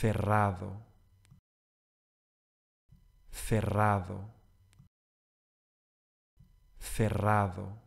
cerrado, cerrado, cerrado.